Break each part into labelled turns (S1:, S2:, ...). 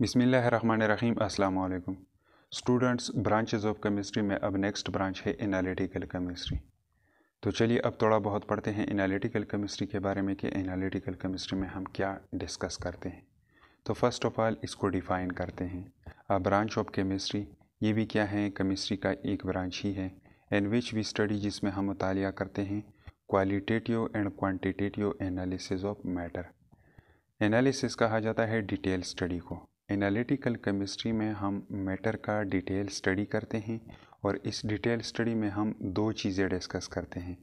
S1: बिसमीम् अल्लाम students branches of chemistry में अब नेक्स्ट ब्रांच है एनालिटिकल केमिस्ट्री तो चलिए अब थोड़ा बहुत पढ़ते हैं एनालिटिकल केमिस्ट्री के बारे में कि एनालिटिकल केमिस्ट्री में हम क्या डिस्कस करते हैं तो फर्स्ट ऑफ़ ऑल इसको डिफ़ाइन करते हैं अ ब्रांच ऑफ केमिस्ट्री ये भी क्या है केमिस्ट्री का एक ब्रांच ही है एन विच वी स्टडी जिसमें हम मुताल करते हैं qualitative and quantitative analysis of matter analysis कहा जाता है डिटेल स्टडी को एनालिटिकल केमिस्ट्री में हम मैटर का डिटेल स्टडी करते हैं और इस डिटेल स्टडी में हम दो चीज़ें डिस्कस करते हैं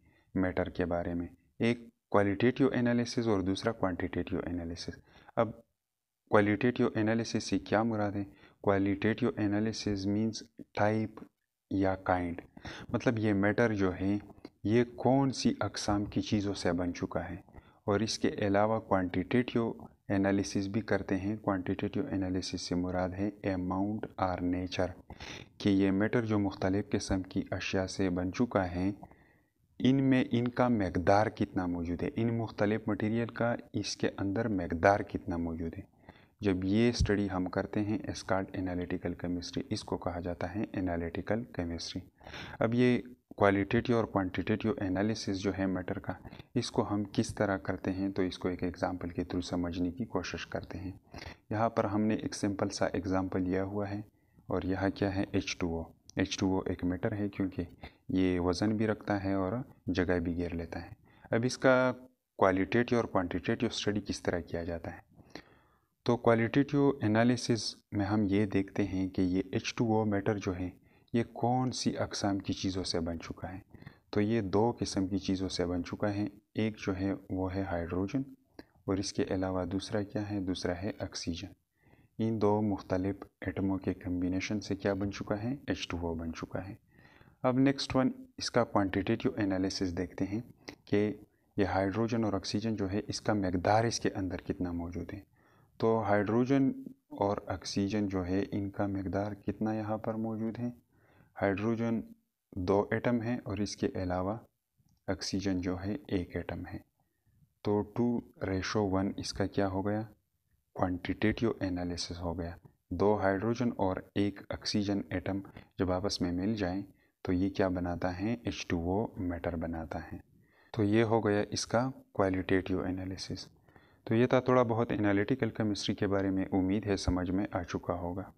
S1: मैटर के बारे में एक क्वालिटेटिव एनालिसिस और दूसरा क्वांटिटेटिव एनालिसिस अब क्वालिटेटिव एनालिसिस से क्या मुराद है क्वालिटेटिव एनालिसिस मींस टाइप या काइंड मतलब ये मैटर जो है ये कौन सी अकसाम की चीज़ों से बन चुका है और इसके अलावा क्वांटिटेटिव एनालिसिस भी करते हैं क्वांटिटेटिव एनालिसिस से मुराद है अमाउंट आर नेचर कि ये मेटर जो मुख्तलिफ़ किस्म की अशिया से बन चुका है इन में इनका मकदार कितना मौजूद है इन मुख्तलिफ़ मटीरियल का इसके अंदर मकदार कितना मौजूद है जब ये स्टडी हम करते हैं एस्कार्ट एनालिटिकल केमिस्ट्री इसको कहा जाता है एनालिटिकल केमिस्ट्री अब ये क्वालिटेटिव और क्वांटिटेटिव एनालिसिस जो है मैटर का इसको हम किस तरह करते हैं तो इसको एक एग्ज़ाम्पल के थ्रू समझने की कोशिश करते हैं यहाँ पर हमने एक सिंपल सा एग्ज़ाम्पल लिया हुआ है और यह क्या है H two O H two O एक मैटर है क्योंकि ये वज़न भी रखता है और जगह भी घेर लेता है अब इसका क्वालिटेटिव और क्वान्टिटेटिव स्टडी किस तरह किया जाता है तो क्वालिटेटिव एनालिसिस में हम ये देखते हैं कि ये एच टू ओ मैटर जो है ये कौन सी अकसाम की चीज़ों से बन चुका है तो ये दो किस्म की चीज़ों से बन चुका है एक जो है वो है हाइड्रोजन और इसके अलावा दूसरा क्या है दूसरा है ऑक्सीजन इन दो मुख्तलिफ एटमों के कम्बिनेशन से क्या बन चुका है एच टू ओ बन चुका है अब नेक्स्ट वन इसका क्वान्टिटेटिव एनालिसिस देखते हैं कि ये हाइड्रोजन और ऑक्सीजन जो है इसका मकदार इसके अंदर कितना मौजूद है तो हाइड्रोजन और ऑक्सीजन जो है इनका मकदार कितना यहाँ पर मौजूद है हाइड्रोजन दो एटम है और इसके अलावा ऑक्सीजन जो है एक एटम है तो टू रेशो वन इसका क्या हो गया क्वांटिटेटिव एनालिसिस हो गया दो हाइड्रोजन और एक ऑक्सीजन एटम जब आपस में मिल जाएं तो ये क्या बनाता है एच टू ओ मैटर बनाता है तो ये हो गया इसका क्वालिटेटिव एनालिसिस तो ये था थोड़ा बहुत एनालिटिकल केमिस्ट्री के बारे में उम्मीद है समझ में आ चुका होगा